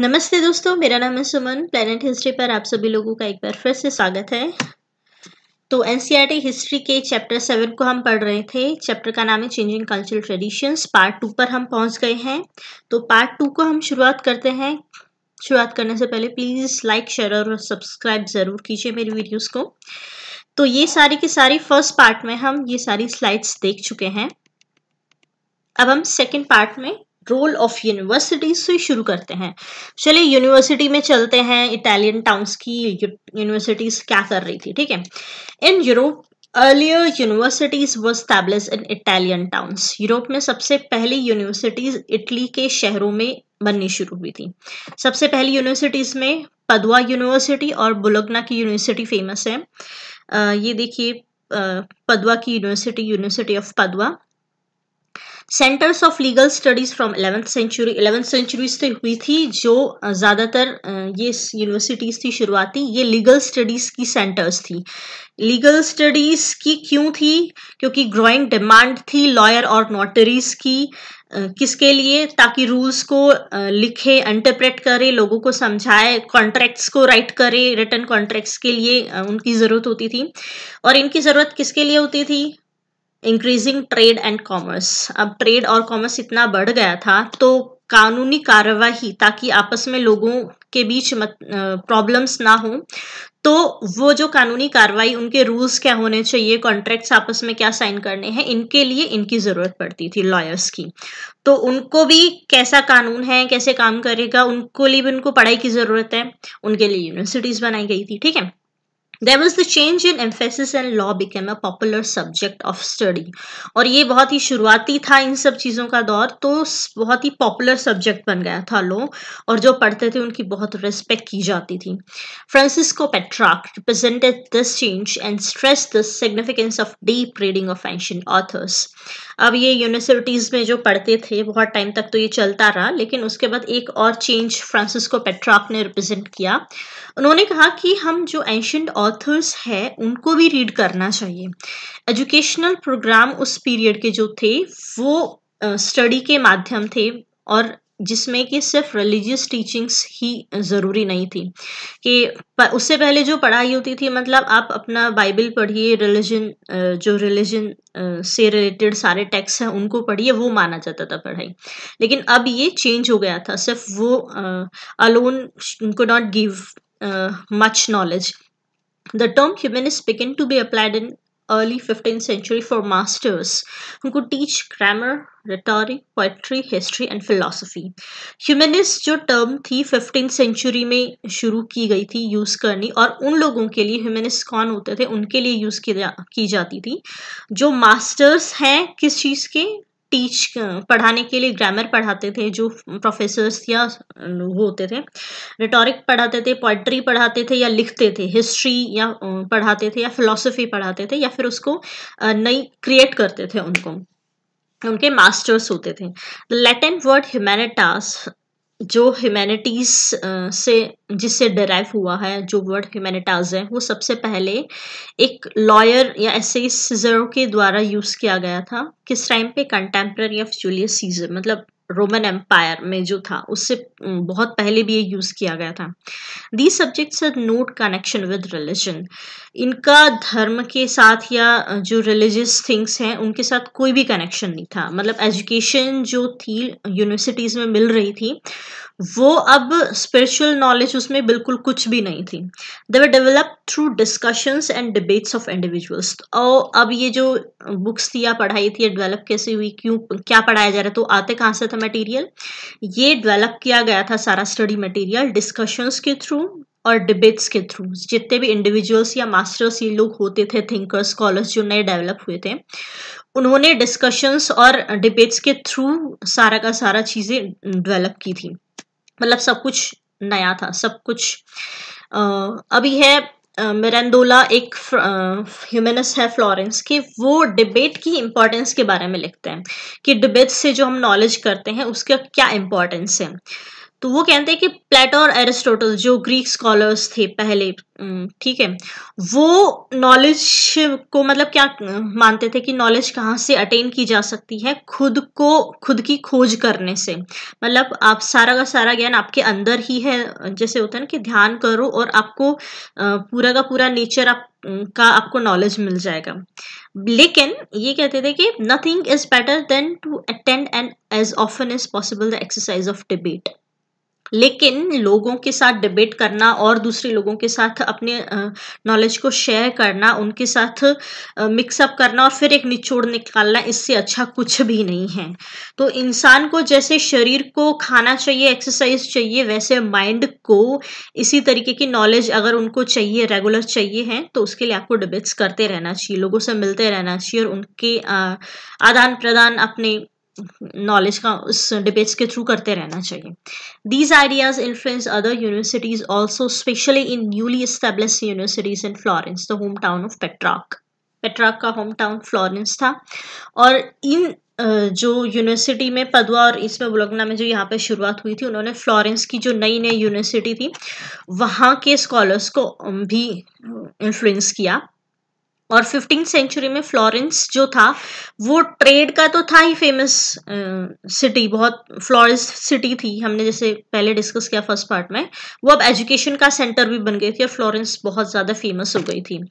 नमस्ते दोस्तों मेरा नाम है सुमन प्लेनेट हिस्ट्री पर आप सभी लोगों का एक बार फिर से स्वागत है तो एन हिस्ट्री e के चैप्टर सेवन को हम पढ़ रहे थे चैप्टर का नाम है changing cultural traditions part two पर हम पहुंच गए हैं तो पार्ट टू को हम शुरुआत करते हैं शुरुआत करने से पहले प्लीज़ लाइक शेयर और सब्सक्राइब ज़रूर कीजिए मेरी वीडियोज़ को तो ये सारी की सारी फर्स्ट पार्ट में हम ये सारी स्लाइड्स देख चुके हैं अब हम सेकेंड पार्ट में रोल ऑफ यूनिवर्सिटी से शुरू करते हैं चलिए यूनिवर्सिटी में चलते हैं इटालियन टाउन्स की यूनिवर्सिटीज क्या कर रही थी ठीक है इन यूरोप अर्लियर यूनिवर्सिटीज व इन इटालियन टाउन्स यूरोप में सबसे पहली यूनिवर्सिटीज इटली के शहरों में बननी शुरू हुई थी सबसे पहली यूनिवर्सिटीज में पदवा यूनिवर्सिटी और बुलगना की यूनिवर्सिटी फेमस है आ, ये देखिए पदवा की university university of Padua centres of legal studies from eleventh century eleventh century से हुई थी जो ज़्यादातर ये यूनिवर्सिटीज़ थी शुरुआती ये लीगल स्टडीज़ की सेंटर्स थी लीगल स्टडीज़ की क्यों थी क्योंकि ग्रोइंग डिमांड थी लॉयर और नोटरीज़ की किसके लिए ताकि रूल्स को लिखे इंटरप्रेट करे लोगों को समझाए कॉन्ट्रैक्ट्स को राइट करे रिटर्न कॉन्ट्रैक्ट्स के लिए उनकी ज़रूरत होती थी और इनकी ज़रूरत किसके लिए होती थी इंक्रीजिंग ट्रेड एंड कॉमर्स अब ट्रेड और कॉमर्स इतना बढ़ गया था तो कानूनी कार्यवाही ताकि आपस में लोगों के बीच प्रॉब्लम्स ना हो तो वो जो कानूनी कार्रवाई उनके रूल्स क्या होने चाहिए कॉन्ट्रैक्ट्स आपस में क्या साइन करने हैं इनके लिए इनकी ज़रूरत पड़ती थी लॉयर्स की तो उनको भी कैसा कानून है कैसे काम करेगा उनको लिए भी उनको पढ़ाई की ज़रूरत है उनके लिए यूनिवर्सिटीज़ बनाई गई थी ठीक है There was the change in emphasis and law became a popular subject of study. और ये बहुत ही शुरुआती था इन सब चीज़ों का दौर तो बहुत ही पॉपुलर सब्जेक्ट बन गया था लो और जो पढ़ते थे उनकी बहुत रिस्पेक्ट की जाती थी Francesco Petrarch represented this change and stress the significance of deep reading of ancient authors अब ये यूनिवर्सिटीज़ में जो पढ़ते थे बहुत टाइम तक तो ये चलता रहा लेकिन उसके बाद एक और चेंज फ्रांसिस्को पेट्राक ने रिप्रेजेंट किया उन्होंने कहा कि हम जो एंशंट ऑथर्स हैं उनको भी रीड करना चाहिए एजुकेशनल प्रोग्राम उस पीरियड के जो थे वो स्टडी के माध्यम थे और जिसमें कि सिर्फ रिलीजियस टीचिंग्स ही ज़रूरी नहीं थी कि उससे पहले जो पढ़ाई होती थी मतलब आप अपना बाइबल पढ़िए रिलीजन जो रिलीजन से रिलेटेड सारे टेक्स्ट हैं उनको पढ़िए वो माना जाता था पढ़ाई लेकिन अब ये चेंज हो गया था सिर्फ वो अलोन को not give much knowledge the term humanist begin to be applied in early fifteen century for masters उनको teach grammar rhetoric poetry history and philosophy humanist जो टर्म थी फिफ्टीन सेंचुरी में शुरू की गई थी यूज़ करनी और उन लोगों के लिए ह्यूमनिस्ट कौन होते थे उनके लिए यूज़ की, जा, की जाती थी जो मास्टर्स हैं किस चीज़ के टीच पढ़ाने के लिए ग्रामर पढ़ाते थे जो प्रोफेसर्स या होते थे रिटोरिक पढ़ाते थे पोइट्री पढ़ाते थे या लिखते थे हिस्ट्री या पढ़ाते थे या फिलोसफी पढ़ाते थे या फिर उसको नई क्रिएट करते थे उनको उनके मास्टर्स होते थे द लेटेंट वर्ड ह्यूमैनिटास जो ह्यूमैनिटीज से जिससे डराइव हुआ है जो वर्ड ह्यूमैनिटाज है वो सबसे पहले एक लॉयर या ऐसे सीजरों के द्वारा यूज़ किया गया था किस टाइम पे कंटेम्प्रेरी ऑफ जूलियस सीजर मतलब रोमन एम्पायर में जो था उससे बहुत पहले भी ये यूज़ किया गया था the subjects not connection with religion इनका धर्म के साथ या जो रिलीजियस थिंग्स हैं उनके साथ कोई भी कनेक्शन नहीं था मतलब एजुकेशन जो थी यूनिवर्सिटीज़ में मिल रही थी वो अब स्पिरिचुअल नॉलेज उसमें बिल्कुल कुछ भी नहीं थी they were develop through discussions and debates of individuals और अब ये जो बुक्स थी या पढ़ाई थी डेवलप कैसे हुई क्यों क्या पढ़ाया जा रहा है तो आते कहाँ से था मटेरियल ये डेवलप किया गया था सारा स्टडी मटेरियल डिस्कशंस के थ्रू और डिबेट्स के थ्रू जितने भी इंडिविजुअल्स या मास्टर्स ये लोग होते थे थिंकर्स स्कॉलर्स जो नए डेवलप हुए थे उन्होंने डिस्कशंस और डिबेट्स के थ्रू सारा का सारा चीज़ें डेवलप की थी मतलब सब कुछ नया था सब कुछ आ, अभी है मेरेंडोला एक ह्यूमनिस्ट है फ्लोरेंस की वो डिबेट की इम्पोर्टेंस के बारे में लिखते हैं कि डिबेट से जो हम नॉलेज करते हैं उसका क्या इम्पोर्टेंस है तो वो कहते हैं कि प्लेटो और एरिस्टोटल जो ग्रीक स्कॉलर्स थे पहले ठीक है वो नॉलेज को मतलब क्या मानते थे कि नॉलेज कहाँ से अटेन की जा सकती है खुद को खुद की खोज करने से मतलब आप सारा का सारा ज्ञान आपके अंदर ही है जैसे होता है ना कि ध्यान करो और आपको पूरा का पूरा नेचर आप का आपको नॉलेज मिल जाएगा लेकिन ये कहते थे कि nothing is better than to attend and as often is possible the exercise of debate लेकिन लोगों के साथ डिबेट करना और दूसरे लोगों के साथ अपने नॉलेज को शेयर करना उनके साथ मिक्सअप करना और फिर एक निचोड़ निकालना इससे अच्छा कुछ भी नहीं है तो इंसान को जैसे शरीर को खाना चाहिए एक्सरसाइज चाहिए वैसे माइंड को इसी तरीके की नॉलेज अगर उनको चाहिए रेगुलर चाहिए है तो उसके लिए आपको डिबेट्स करते रहना चाहिए लोगों से मिलते रहना चाहिए और उनके आदान प्रदान अपने नॉलेज का उस डिबेट्स के थ्रू करते रहना चाहिए these ideas influence other universities also specially in newly establish universities in Florence the home town of Petrarch Petrarch का होम टाउन फ्लोरेंस था और इन जो यूनिवर्सिटी में पदवा और इसमें बुलगना में जो यहाँ पे शुरुआत हुई थी उन्होंने फ्लोरेंस की जो नई नई यूनिवर्सिटी थी वहाँ के स्कॉलर्स को भी इन्फ्लुएंस किया और फिफ्टीन सेंचुरी में फ्लोरेंस जो था वो ट्रेड का तो था ही फेमस सिटी बहुत फ्लोरेंस सिटी थी हमने जैसे पहले डिस्कस किया फर्स्ट पार्ट में वो अब एजुकेशन का सेंटर भी बन गई थी और फ्लोरेंस बहुत ज़्यादा फेमस हो गई थी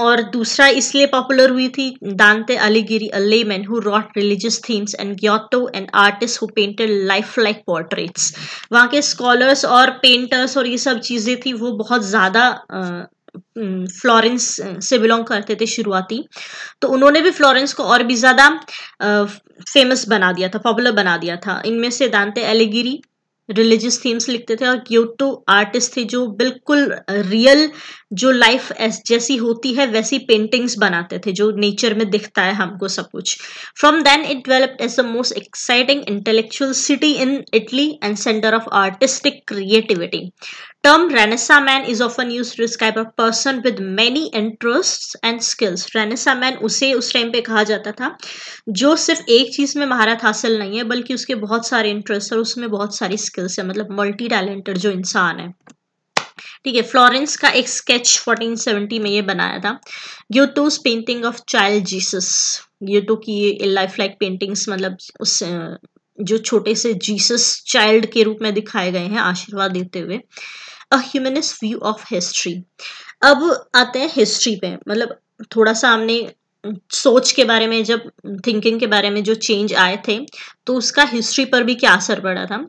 और दूसरा इसलिए पॉपुलर हुई थी दानते अलीगिरी a layman who wrote religious themes and Giotto and artist who painted life like portraits वहाँ के स्कॉलर्स और पेंटर्स और ये सब चीज़ें थी वो बहुत ज़्यादा फ्लोरेंस से बिलोंग करते थे शुरुआती तो उन्होंने भी फ्लोरेंस को और भी ज़्यादा फेमस बना दिया था पॉपुलर बना दिया था इनमें से दानते एलिगिरी रिलीजियस थीम्स लिखते थे और क्यूटो आर्टिस्ट थे जो बिल्कुल रियल जो लाइफ जैसी होती है वैसी पेंटिंग्स बनाते थे जो नेचर में दिखता है हमको सब कुछ from then it developed as the most exciting intellectual city in Italy and centre of artistic creativity term Renaissance man is of used to describe a person with many interests and skills. उसे उस time पे कहा जाता था जो सिर्फ एक चीज में महारत हासिल नहीं है बल्कि उसके बहुत सारे इंटरेस्ट और उसमें बहुत सारी स्किल्स है मतलब मल्टी टैलेंटेड जो इंसान है ठीक है फ्लोरेंस का एक स्केच 1470 में ये बनाया था to painting of child Jesus Giotto की ये लाइफ लाइक पेंटिंग्स मतलब उस जो छोटे से जीसस चाइल्ड के रूप में दिखाए गए हैं आशीर्वाद देते हुए a humanist view of history अब आते हैं हिस्ट्री पे मतलब थोड़ा सा हमने सोच के बारे में जब थिंकिंग के बारे में जो चेंज आए थे तो उसका हिस्ट्री पर भी क्या असर पड़ा था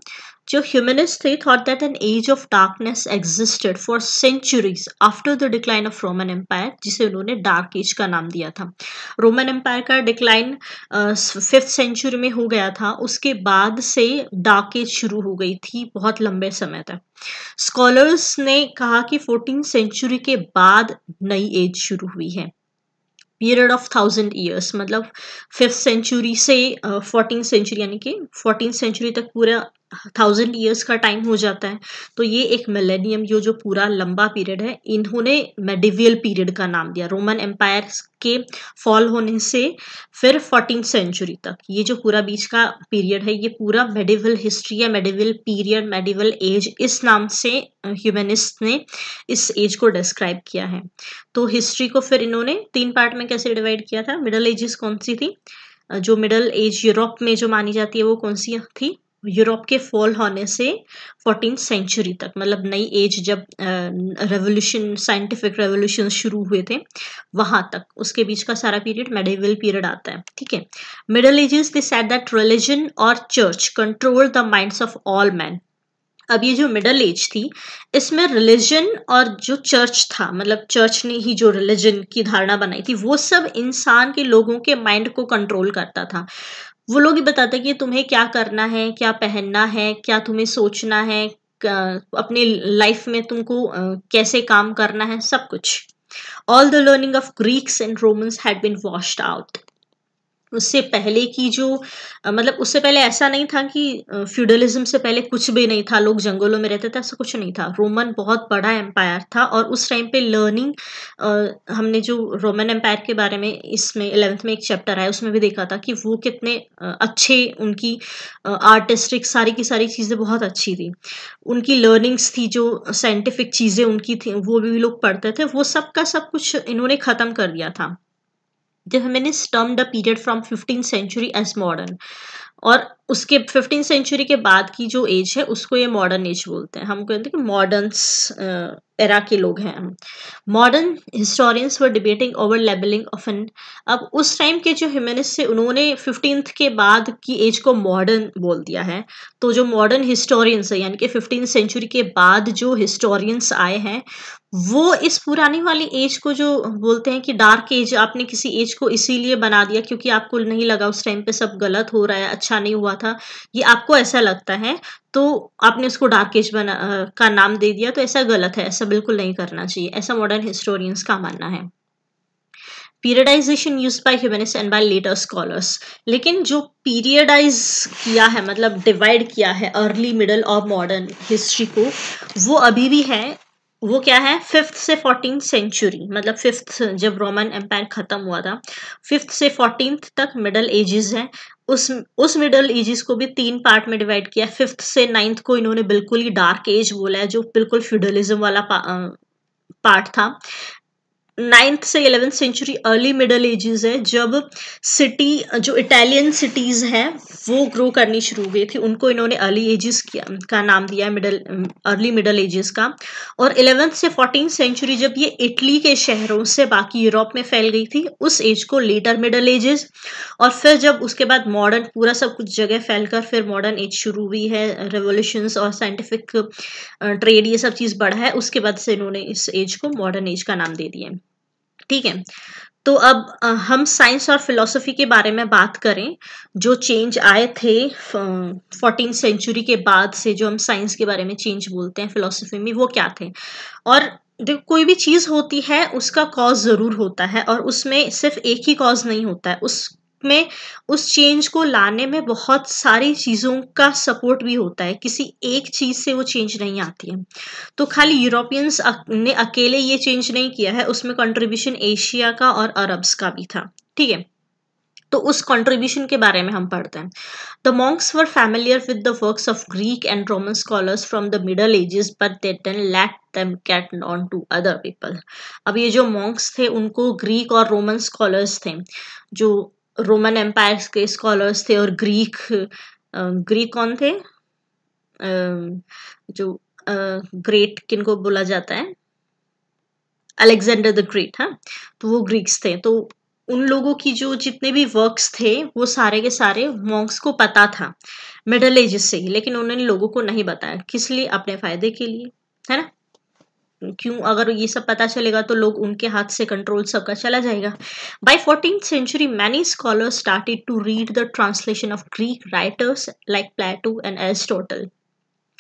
जो ह्यूमनिस्ट थे thought that an age of darkness existed for centuries after the decline of Roman Empire जिसे उन्होंने डार्क एज का नाम दिया था रोमन एम्पायर का डिक्लाइन फिफ्थ सेंचुरी में हो गया था उसके बाद से डार्क एज शुरू हो गई थी बहुत लंबे समय तक स्कॉलर्स ने कहा कि फोर्टीन सेंचुरी के बाद नई एज शुरू हुई है पीरियड ऑफ थाउजेंड ईयर्स मतलब फिफ्थ सेंचुरी से फोर्टीन सेंचुरी यानी कि फोर्टीन सेंचुरी तक पूरा थाउजेंड ईयर्स का टाइम हो जाता है तो ये एक मिलेनियम जो जो पूरा लंबा पीरियड है इन्होंने मेडिवियल पीरियड का नाम दिया रोमन एम्पायर के फॉल होने से फिर फोर्टीन सेंचुरी तक ये जो पूरा बीच का पीरियड है ये पूरा मेडिवल हिस्ट्री या मेडिवल पीरियड मेडिवल एज इस नाम से ह्यूमनिस्ट ने इस एज को डिस्क्राइब किया है तो हिस्ट्री को फिर इन्होंने तीन पार्ट में कैसे डिवाइड किया था मिडल एजेस कौन सी थी जो मिडल एज यूरोप में जो मानी जाती है वो कौन सी थी यूरोप के फॉल होने से फोर्टीन सेंचुरी तक मतलब नई एज जब रेवोल्यूशन साइंटिफिक रेवोल्यूशन शुरू हुए थे वहां तक उसके बीच का सारा पीरियड मेडिवल पीरियड आता है ठीक है middle ages they said that religion और church control the minds of all man अब ये जो मिडल एज थी इसमें रिलीजन और जो चर्च था मतलब चर्च ने ही जो रिलीजन की धारणा बनाई थी वो सब इंसान के लोगों के माइंड को कंट्रोल करता था वो लोग ही बताते हैं कि तुम्हें क्या करना है क्या पहनना है क्या तुम्हें सोचना है अपने लाइफ में तुमको कैसे काम करना है सब कुछ all the learning of Greeks and Romans had been washed out उससे पहले की जो मतलब उससे पहले ऐसा नहीं था कि फ्यूडलिज्म से पहले कुछ भी नहीं था लोग जंगलों में रहते थे ऐसा कुछ नहीं था रोमन बहुत बड़ा एम्पायर था और उस टाइम पे लर्निंग हमने जो रोमन एम्पायर के बारे में इसमें इलेवेंथ में एक चैप्टर आया उसमें भी देखा था कि वो कितने अच्छे उनकी आर्टिस्टिक सारी की सारी चीज़ें बहुत अच्छी थी उनकी लर्निंग्स थी जो साइंटिफिक चीज़ें उनकी थी वो भी लोग पढ़ते थे वो सब का सब कुछ इन्होंने ख़त्म कर दिया था जिसे मैंने term the period from fifteen century as modern और उसके फिफ्टीन सेंचुरी के बाद की जो एज है उसको ये मॉडर्न एज बोलते हैं हम कहते हैं कि मॉडर्न एरा के लोग हैं हम मॉडर्न हिस्टोरियंस व debating over labelling of an अब उस टाइम के जो ह्यूमनिस्ट थे उन्होंने फिफ्टीन के बाद की एज को मॉडर्न बोल दिया है तो जो मॉडर्न हिस्टोरियंस है यानी कि फिफ्टीन सेंचुरी के बाद जो हिस्टोरियंस आए हैं वो इस पुराने वाली एज को जो बोलते हैं कि डार्क एज आपने किसी एज को इसीलिए बना दिया क्योंकि आपको नहीं लगा उस टाइम पे सब गलत हो रहा है अच्छा नहीं हुआ था ये आपको ऐसा लगता है तो आपने उसको डार्क एज बना का नाम दे दिया तो ऐसा गलत है ऐसा बिल्कुल नहीं करना चाहिए ऐसा मॉडर्न हिस्टोरियंस का मानना है periodization use by humanist and by later scholars लेकिन जो पीरियडाइज किया है मतलब डिवाइड किया है अर्ली मिडल और मॉडर्न हिस्ट्री को वो अभी भी है वो क्या है फिफ्थ से फोर्टीन सेंचुरी मतलब फिफ्थ जब रोमन एम्पायर ख़त्म हुआ था फिफ्थ से फोर्टीन तक मिडल एजेस है उस उस मिडल एजेस को भी तीन पार्ट में डिवाइड किया फिफ्थ से नाइन्थ को इन्होंने बिल्कुल ही डार्क एज बोला है जो बिल्कुल फ्यूडलिज्म वाला पा, पार्ट था नाइन्थ से eleventh century early middle ages है जब सिटी जो इटालियन सिटीज़ हैं वो ग्रो करनी शुरू हुई थी उनको इन्होंने अर्ली एजेस का नाम दिया है मिडल अर्ली मिडल एजेस का और इलेवेंथ से फोर्टीन सेंचुरी जब ये इटली के शहरों से बाकी यूरोप में फैल गई थी उस एज को लेटर मिडल एजेस और फिर जब उसके बाद मॉडर्न पूरा सब कुछ जगह कर फिर मॉडर्न एज शुरू हुई है रेवोल्यूशंस और साइंटिफिक ट्रेड ये सब चीज़ बढ़ा है उसके बाद से इन्होंने इस एज को मॉडर्न एज का नाम दे दिया है ठीक है तो अब हम साइंस और फिलोसफी के बारे में बात करें जो चेंज आए थे फोर्टीन सेंचुरी के बाद से जो हम साइंस के बारे में चेंज बोलते हैं फिलोसफी में वो क्या थे और देखो कोई भी चीज़ होती है उसका कॉज ज़रूर होता है और उसमें सिर्फ एक ही कॉज नहीं होता है उस में उस चेंज को लाने में बहुत सारी चीज़ों का सपोर्ट भी होता है किसी एक चीज़ से वो चेंज नहीं आती है तो खाली यूरोपियंस ने अकेले ये चेंज नहीं किया है उसमें कंट्रीब्यूशन एशिया का और अरब्स का भी था ठीक है तो उस कंट्रीब्यूशन के बारे में हम पढ़ते हैं the monks were familiar with the works of Greek and Roman scholars from the middle ages but they done lack them cat on to other people अब ये जो मॉन्क्स थे उनको ग्रीक और रोमन स्कॉलर्स थे जो रोमन एम्पायर के scholars थे और ग्रीक ग्रीक कौन थे जो ग्रेट किन को बोला जाता है अलेक्जेंडर द ग्रेट हाँ तो वो ग्रीक्स थे तो उन लोगों की जो जितने भी वर्क्स थे वो सारे के सारे मॉन्क्स को पता था मिडल एजेस से ही लेकिन उन्होंने लोगों को नहीं बताया किस लिए अपने फायदे के लिए है ना क्यों अगर ये सब पता चलेगा तो लोग उनके हाथ से कंट्रोल सबका चला जाएगा by fourteen century many scholar started to read the translation of Greek writers like Plato and Aristotle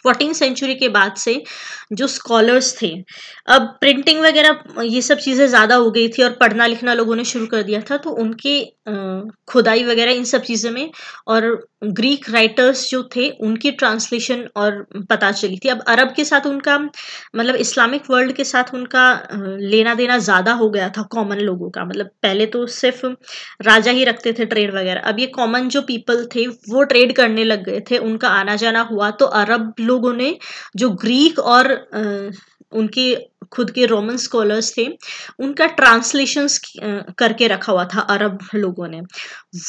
fourteen century के बाद से जो स्कॉलर्स थे अब प्रिंटिंग वगैरह ये सब चीज़ें ज़्यादा हो गई थी और पढ़ना लिखना लोगों ने शुरू कर दिया था तो उनके खुदाई वगैरह इन सब चीज़ों में और ग्रीक राइटर्स जो थे उनकी ट्रांसलेशन और पता चली थी अब अरब के साथ उनका मतलब इस्लामिक वर्ल्ड के साथ उनका लेना देना ज़्यादा हो गया था कॉमन लोगों का मतलब पहले तो सिर्फ राजा ही रखते थे ट्रेड वगैरह अब ये कॉमन जो पीपल थे वो ट्रेड करने लग गए थे उनका आना जाना हुआ तो अरब लोगों ने जो ग्रीक और उनकी खुद के रोमन स्कॉलर्स थे उनका ट्रांसलेशन करके रखा हुआ था अरब लोगों ने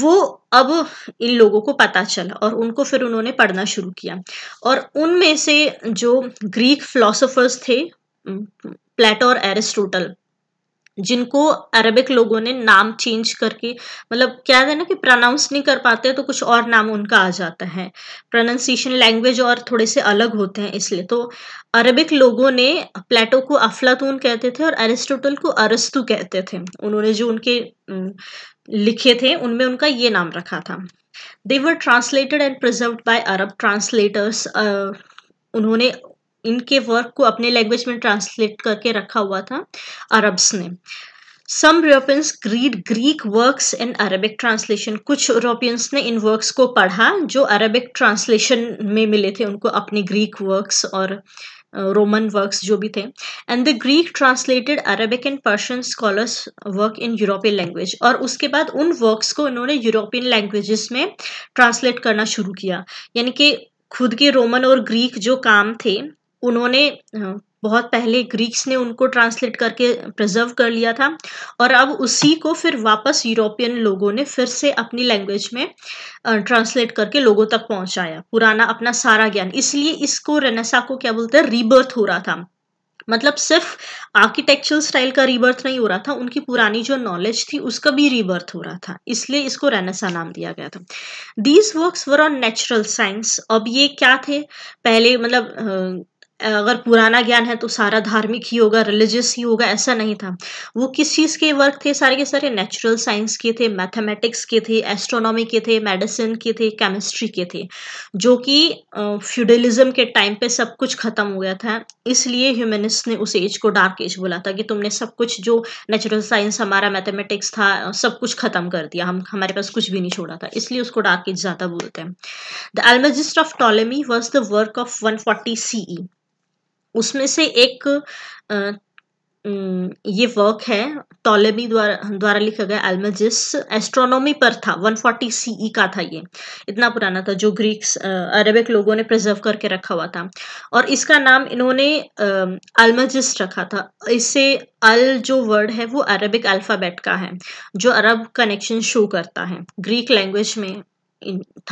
वो अब इन लोगों को पता चला और उनको फिर उन्होंने पढ़ना शुरू किया और उनमें से जो ग्रीक फिलोसोफर्स थे प्लेटो और एरिस्टोटल जिनको अरबिक लोगों ने नाम चेंज करके मतलब क्या है ना कि प्रोनाउंस नहीं कर पाते तो कुछ और नाम उनका आ जाता है प्रोनाउंसिएशन लैंग्वेज और थोड़े से अलग होते हैं इसलिए तो अरबिक लोगों ने प्लेटो को अफलातून कहते थे और अरिस्टोटल को अरस्तु कहते थे उन्होंने जो उनके लिखे थे उनमें उनका ये नाम रखा था they were translated and preserve by Arab translators उन्होंने इनके वर्क को अपने लैंग्वेज में ट्रांसलेट करके रखा हुआ था अरब्स ने some Europeans greed Greek works in Arabic translation कुछ यूरोपियंस ने इन वर्क्स को पढ़ा जो अरबिक ट्रांसलेशन में मिले थे उनको अपने ग्रीक वर्क्स और रोमन वर्क्स जो भी थे and the Greek translated Arabic and Persian scholars work in European language और उसके बाद उन वर्क्स को इन्होंने यूरोपियन लैंग्वेजेस में ट्रांसलेट करना शुरू किया यानी कि खुद के रोमन और ग्रीक जो काम थे उन्होंने बहुत पहले ग्रीक्स ने उनको ट्रांसलेट करके प्रिजर्व कर लिया था और अब उसी को फिर वापस यूरोपियन लोगों ने फिर से अपनी लैंग्वेज में ट्रांसलेट करके लोगों तक पहुंचाया पुराना अपना सारा ज्ञान इसलिए इसको रेनेसा को क्या बोलते हैं रीबर्थ हो रहा था मतलब सिर्फ आर्किटेक्चरल स्टाइल का रीबर्थ नहीं हो रहा था उनकी पुरानी जो नॉलेज थी उसका भी रीबर्थ हो रहा था इसलिए इसको रेनेसा नाम दिया गया था these works were on natural science अब ये क्या थे पहले मतलब अगर पुराना ज्ञान है तो सारा धार्मिक ही होगा रिलीजियस ही होगा ऐसा नहीं था वो किस चीज़ के वर्क थे सारे के सारे नेचुरल साइंस के थे मैथमेटिक्स के थे एस्ट्रोनॉमी के थे मेडिसिन के थे केमिस्ट्री के थे जो कि फ्यूडलिज्म के टाइम पे सब कुछ ख़त्म हो गया था इसलिए ह्यूमनिस्ट ने उस एज को डार्क एज बोला था कि तुमने सब कुछ जो नेचुरल साइंस हमारा मैथमेटिक्स था सब कुछ ख़त्म कर दिया हम हमारे पास कुछ भी नहीं छोड़ा था इसलिए उसको डार्क एज ज़्यादा बोलते हैं the Almagest of Ptolemy was the work of one forty C E उसमें से एक ये वर्क है टॉलेमी द्वारा द्वारा लिखा गया एलमजिस एस्ट्रोनॉमी पर था 140 सीई e का था ये इतना पुराना था जो ग्रीक्स अरेबिक लोगों ने प्रिजर्व करके रखा हुआ था और इसका नाम इन्होंने अल्मेजिस रखा था इसे अल जो वर्ड है वो अरेबिक अल्फ़ाबेट का है जो अरब कनेक्शन शो करता है ग्रीक लैंग्वेज में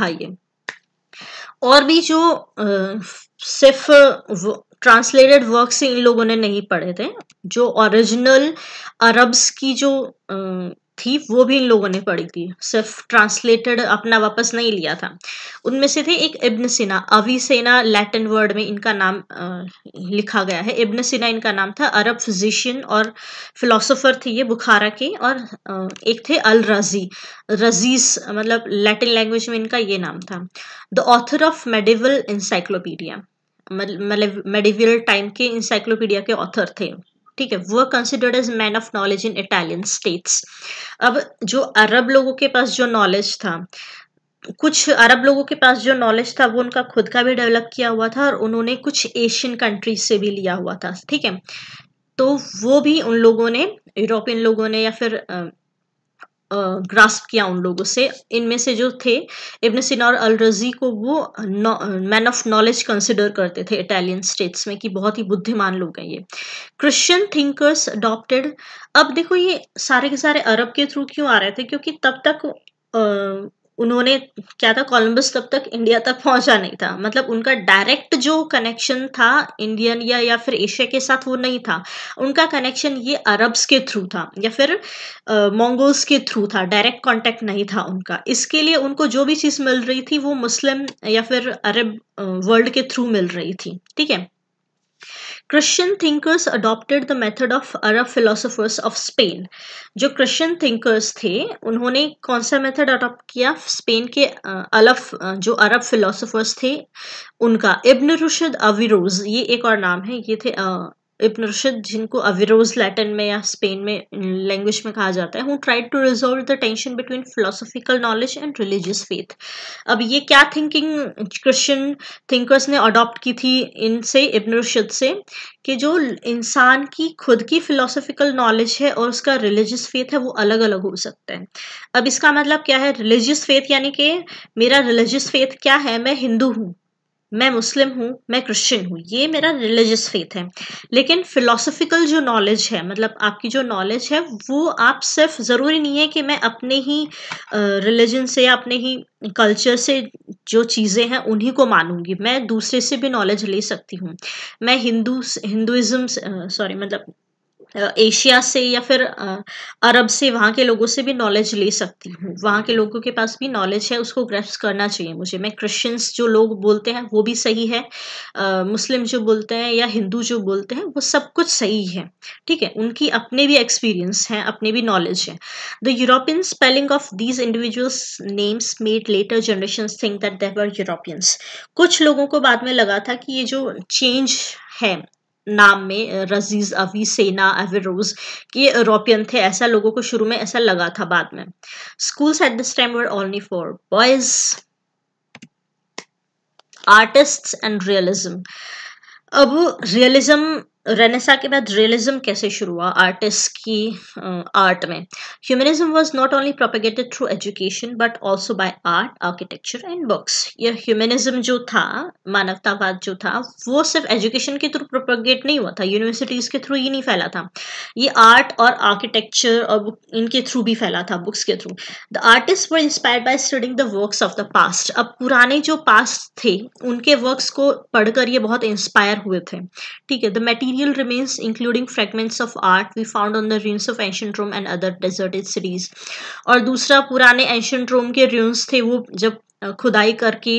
था ये और भी जो सिर्फ ट्रांसलेटेड वर्क से इन लोगों ने नहीं पढ़े थे जो ओरिजिनल अरब्स की जो थी वो भी इन लोगों ने पढ़ी थी सिर्फ ट्रांसलेटेड अपना वापस नहीं लिया था उनमें से थे एक इब्न सिना अविसेना लैटिन वर्ड में इनका नाम आ, लिखा गया है इब्न सिना इनका नाम था अरब फिजिशियन और फिलोसोफर थे ये बुखारा के और आ, एक थे अल रजी रजीस मतलब लैटिन लैंग्वेज में इनका ये नाम था the author of medieval encyclopedia medieval time मतलब के इंसाइक्लोपीडिया के ऑथर थे ठीक है वो considered as man of knowledge in Italian states अब जो अरब लोगों के पास जो नॉलेज था कुछ अरब लोगों के पास जो नॉलेज था वो उनका खुद का भी डेवलप किया हुआ था और उन्होंने कुछ एशियन कंट्रीज से भी लिया हुआ था ठीक है तो वो भी उन लोगों ने यूरोपियन लोगों ने या फिर ग्रास्प किया उन लोगों से इनमें से जो थे इब्न सिना और अल रजी को वो मैन ऑफ नॉलेज कंसिडर करते थे इटालियन स्टेट्स में कि बहुत ही बुद्धिमान लोग हैं ये क्रिश्चियन थिंकर्स अडॉप्टेड अब देखो ये सारे के सारे अरब के थ्रू क्यों आ रहे थे क्योंकि तब तक उन्होंने क्या था कोलंबस तब तक इंडिया तक पहुंचा नहीं था मतलब उनका डायरेक्ट जो कनेक्शन था इंडियन या या फिर एशिया के साथ वो नहीं था उनका कनेक्शन ये अरब्स के थ्रू था या फिर मंगोल्स के थ्रू था डायरेक्ट कांटेक्ट नहीं था उनका इसके लिए उनको जो भी चीज़ मिल रही थी वो मुस्लिम या फिर अरब वर्ल्ड के थ्रू मिल रही थी ठीक है Christian thinkers adopted the method of Arab philosophers of Spain जो क्रिश्चियन थिंकर्स थे उन्होंने कौन सा मेथड अडॉप्ट किया स्पेन के अलफ जो अरब फिलोसोफर्स थे उनका इब्न रुशद अविरोज ये एक और नाम है ये थे इब्न रुशद जिनको अविरोज लैटिन में या स्पेन में लैंग्वेज में कहा जाता है who tried to resolve the tension between philosophical knowledge and religious faith अब ये क्या थिंकिंग क्रिश्चियन थिंकर्स ने अडॉप्ट की थी इनसे इब्न रुशद से कि जो इंसान की खुद की फिलोसॉफिकल नॉलेज है और उसका रिलीजियस फेथ है वो अलग अलग हो सकता है अब इसका मतलब क्या है रिलीजियस फेथ यानी कि मेरा रिलीजियस फेथ क्या है मैं हिंदू हूँ मैं मुस्लिम हूँ मैं क्रिश्चियन हूँ ये मेरा रिलीजियस फेथ है लेकिन फिलोसफिकल जो नॉलेज है मतलब आपकी जो नॉलेज है वो आप सिर्फ ज़रूरी नहीं है कि मैं अपने ही रिलीजन से या अपने ही कल्चर से जो चीज़ें हैं उन्हीं को मानूंगी मैं दूसरे से भी नॉलेज ले सकती हूँ मैं हिंदू हिंदुज़म सॉरी मतलब एशिया से या फिर अरब से वहाँ के लोगों से भी नॉलेज ले सकती हूँ वहाँ के लोगों के पास भी नॉलेज है उसको ग्रेप्स करना चाहिए मुझे मैं क्रिश्चियंस जो लोग बोलते हैं वो भी सही है मुस्लिम जो बोलते हैं या हिंदू जो बोलते हैं वो सब कुछ सही है ठीक है उनकी अपने भी एक्सपीरियंस हैं अपने भी नॉलेज है the European spelling of these individuals names made later generation think that they were Europeans कुछ लोगों को बाद में लगा था कि ये जो चेंज है नाम में रजीज अवी सेना कि के यूरोपियन थे ऐसा लोगों को शुरू में ऐसा लगा था बाद में schools at this time were only for boys artists and realism अब रियलिज्म रेनेसा के बाद रियलिज्म कैसे शुरू हुआ आर्टिस्ट की आर्ट में humanism was not only propagated through education but also by art architecture and books यह ह्यूमनिज्म जो था मानवतावाद जो था वो सिर्फ एजुकेशन के थ्रू प्रोपेगेट नहीं हुआ था यूनिवर्सिटीज के थ्रू ही नहीं फैला था ये आर्ट और आर्किटेक्चर और बुक इनके थ्रू भी फैला था बुक्स के through the artist were inspired by studying the works of the past अब पुराने जो पास्ट थे उनके वर्क्स को पढ़कर ये बहुत इंस्पायर हुए थे ठीक है the mate material remains, including fragments of art we found on the ruins of ancient Rome and other deserted cities. aur dusra purane ancient Rome ke ruins the wo jab खुदाई करके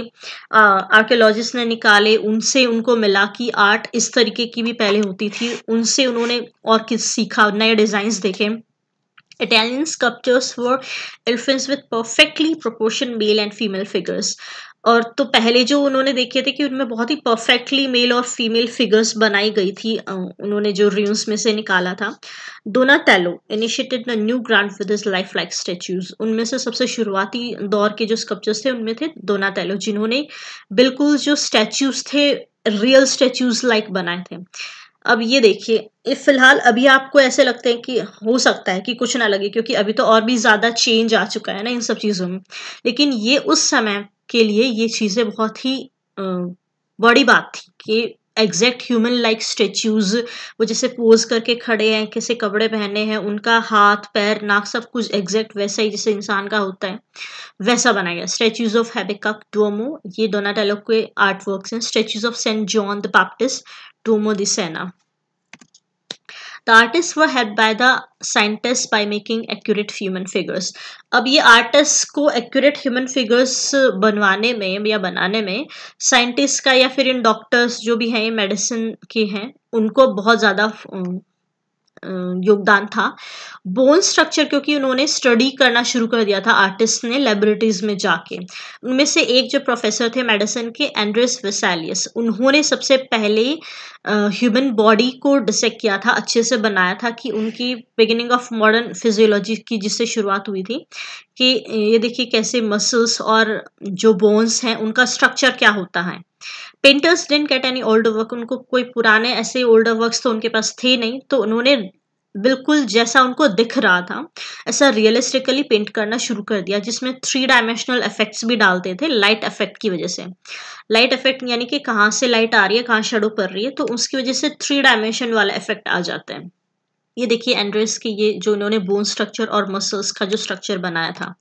archaeologist ने निकाले उनसे उनको मिला कि art इस तरीके की भी पहले होती थी उनसे उन्होंने और किस सीखा नए डिजाइन देखे Italian sculptures were elephants with perfectly proportion male and female figures और तो पहले जो उन्होंने देखे थे कि उनमें बहुत ही परफेक्टली मेल और फीमेल फिगर्स बनाई गई थी उन्होंने जो रियूस में से निकाला था Donatello initiated the new grand with his life like statues उनमें से सबसे शुरुआती दौर के जो स्कप्चर्स थे उनमें थे दोना तैलो जिन्होंने बिल्कुल जो स्टैचूज थे रियल स्टैचूज लाइक बनाए थे अब ये देखिए फिलहाल अभी आपको ऐसे लगते हैं कि हो सकता है कि कुछ ना लगे क्योंकि अभी तो और भी ज़्यादा चेंज आ चुका है ना इन सब चीज़ों में लेकिन ये उस समय के लिए ये चीज़ें बहुत ही बड़ी बात थी कि एग्जैक्ट ह्यूमन लाइक स्टेच्यूज वो जैसे पोज करके खड़े हैं कैसे कपड़े पहने हैं उनका हाथ पैर नाक सब कुछ एग्जैक्ट वैसा ही जैसे इंसान का होता है वैसा बनाया गया स्टेच्यूज ऑफ हैबिकक डोमो ये दोनों डोनाटेलो के आर्ट वर्क हैं statues of saint John the Baptist Duomo di Siena the artist were helped by the scientist by making accurate human figures अब ये आर्टिस्ट को एक्यूरेट ह्यूमन फिगर्स बनवाने में या बनाने में साइंटिस्ट का या फिर इन डॉक्टर्स जो भी हैं मेडिसिन के हैं उनको बहुत ज़्यादा योगदान था बोन स्ट्रक्चर क्योंकि उन्होंने स्टडी करना शुरू कर दिया था आर्टिस्ट ने लेबोरेटरीज में जाके उनमें से एक जो प्रोफेसर थे मेडिसिन के एंड्रेस वेसैलियस उन्होंने सबसे पहले ह्यूमन बॉडी को डिसेक्ट किया था अच्छे से बनाया था कि उनकी बिगिनिंग ऑफ मॉडर्न फिजियोलॉजी की जिससे शुरुआत हुई थी कि ये देखिए कैसे मसल्स और जो बोन्स हैं उनका स्ट्रक्चर क्या होता है painters didn't get any old work उनको कोई पुराने ऐसे ओल्डर वर्क तो उनके पास थे नहीं तो उन्होंने बिल्कुल जैसा उनको दिख रहा था ऐसा रियलिस्टिकली पेंट करना शुरू कर दिया जिसमें थ्री डायमेंशनल इफेक्ट्स भी डालते थे लाइट इफेक्ट की वजह से लाइट इफेक्ट यानी कि कहाँ से लाइट आ रही है कहाँ शेडो पड़ रही है तो उसकी वजह से थ्री डायमेंशन वाला इफेक्ट आ जाता है ये देखिए एंड्रेस की ये जो इन्होंने बोन स्ट्रक्चर और मसल्स का जो स्ट्रक्चर बनाया था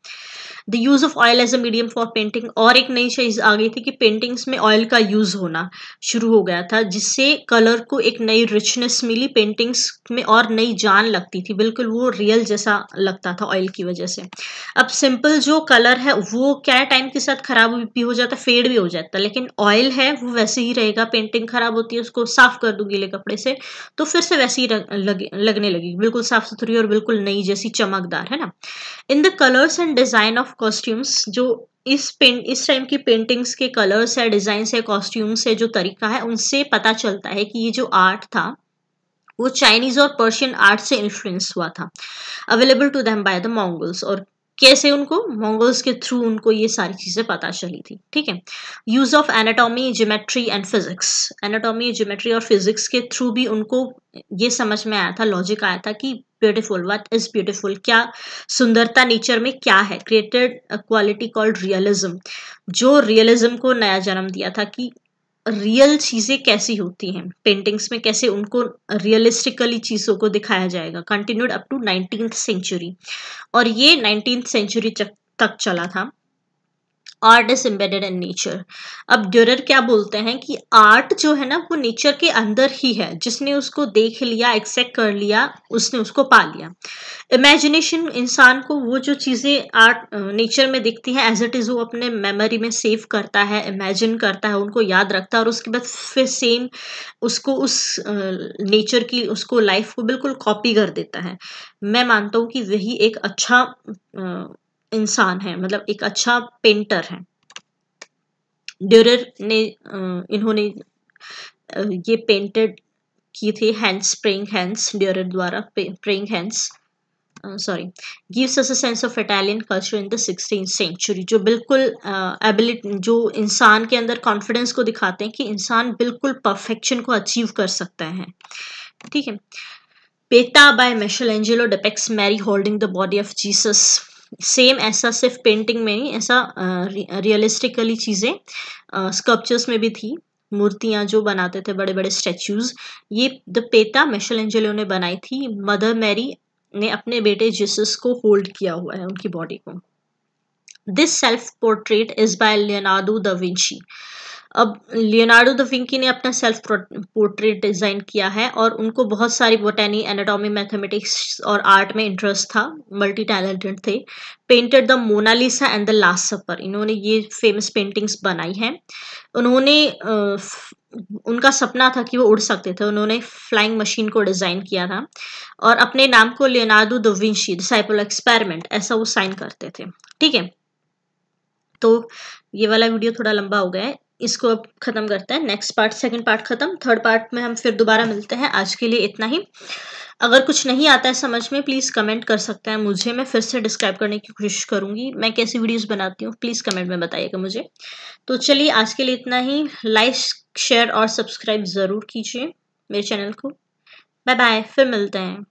the use of oil as a medium for painting और एक नई चीज आ गई थी कि पेंटिंग्स में ऑयल का यूज होना शुरू हो गया था जिससे कलर को एक नई रिचनेस मिली पेंटिंग्स में और नई जान लगती थी बिल्कुल वो रियल जैसा लगता था ऑयल की वजह से अब सिंपल जो कलर है वो क्या टाइम के साथ खराब भी हो जाता फेड भी हो जाता लेकिन ऑयल है वो वैसे ही रहेगा पेंटिंग खराब होती है उसको साफ कर दू गीले कपड़े से तो फिर से वैसे ही लग, लगने लगेगी बिल्कुल साफ सुथरी और बिल्कुल नई जैसी चमकदार है ना in the colours and design of of costumes जो इस पेंट इस टाइम की पेंटिंग्स के कलर्स है डिज़ाइंस है कॉस्ट्यूम्स है जो तरीका है उनसे पता चलता है कि ये जो आर्ट था वो चाइनीज और पर्शियन आर्ट से इन्फ्लुएंस हुआ था available to them by the Mongols और कैसे उनको मोंगल्स के थ्रू उनको ये सारी चीज़ें पता चली थी ठीक है use of anatomy geometry and physics anatomy geometry और फिजिक्स के थ्रू भी उनको ये समझ में आया था लॉजिक आया था कि ब्यूटिफुल वट इज ब्यूटिफुल क्या सुंदरता नेचर में क्या है क्रिएटेड क्वालिटी कॉल्ड रियलिज्म जो रियलिज्म को नया जन्म दिया था कि रियल चीज़ें कैसी होती हैं पेंटिंग्स में कैसे उनको रियलिस्टिकली चीज़ों को दिखाया जाएगा continued up to nineteen century और ये नाइनटीन सेंचुरी तक चला था art is embedded in nature अब ड्यूरर क्या बोलते हैं कि आर्ट जो है ना वो नेचर के अंदर ही है जिसने उसको देख लिया एक्सेप्ट कर लिया उसने उसको पा लिया इमेजिनेशन इंसान को वो जो चीज़ें आर्ट नेचर में दिखती है एज इट इज़ वो अपने मेमोरी में सेव करता है इमेजिन करता है उनको याद रखता है और उसके बाद फिर सेम उसको उस नेचर की उसको लाइफ को बिल्कुल कॉपी कर देता है मैं मानता हूँ कि वही एक अच्छा इंसान है मतलब एक अच्छा पेंटर है ड्यूरर ने इन्होंने ये पेंटेड की थी हैंड्स प्रेइंग हैंड्स ड्यूरर द्वारा praying hands sorry gives us a sense of Italian culture in the sixteen century जो बिल्कुल एबिलिट uh, जो इंसान के अंदर कॉन्फिडेंस को दिखाते हैं कि इंसान बिल्कुल परफेक्शन को अचीव कर सकता है ठीक है Pieta by Michelangelo depicts Mary holding the body of Jesus same ऐसा सिर्फ पेंटिंग में नहीं ऐसा रियलिस्टिकली चीज़ें स्कल्पचर्स में भी थी मूर्तियां जो बनाते थे बड़े बड़े स्टैचूज ये द पेता मिशल ने बनाई थी मदर मैरी ने अपने बेटे जीसस को होल्ड किया हुआ है उनकी बॉडी को this self portrait is by Leonardo da Vinci अब लियोनार्डो द फिंकी ने अपना सेल्फ पोर्ट्रेट डिज़ाइन किया है और उनको बहुत सारी बोटैनी एनाटॉमी मैथमेटिक्स और आर्ट में इंटरेस्ट था मल्टी टैलेंटेड थे painted the Mona Lisa and the last supper इन्होंने ये फेमस पेंटिंग्स बनाई हैं उन्होंने उनका सपना था कि वो उड़ सकते थे उन्होंने फ्लाइंग मशीन को डिज़ाइन किया था और अपने नाम को Leonardo da Vinci disciple experiment ऐसा वो साइन करते थे ठीक है तो ये वाला वीडियो थोड़ा लंबा हो गया है इसको अब ख़त्म करते हैं नेक्स्ट पार्ट सेकंड पार्ट ख़त्म थर्ड पार्ट में हम फिर दोबारा मिलते हैं आज के लिए इतना ही अगर कुछ नहीं आता है समझ में प्लीज़ कमेंट कर सकते हैं मुझे मैं फिर से डिस्क्राइब करने की कोशिश करूँगी मैं कैसी वीडियोस बनाती हूँ प्लीज़ कमेंट में बताइएगा मुझे तो चलिए आज के लिए इतना ही लाइक शेयर और सब्सक्राइब ज़रूर कीजिए मेरे चैनल को बाय बाय फिर मिलते हैं